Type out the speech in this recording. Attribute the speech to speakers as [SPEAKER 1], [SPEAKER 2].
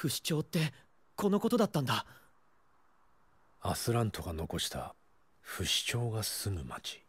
[SPEAKER 1] 不死鳥ってこのことだったんだ
[SPEAKER 2] アスラントが残した不死鳥が住む町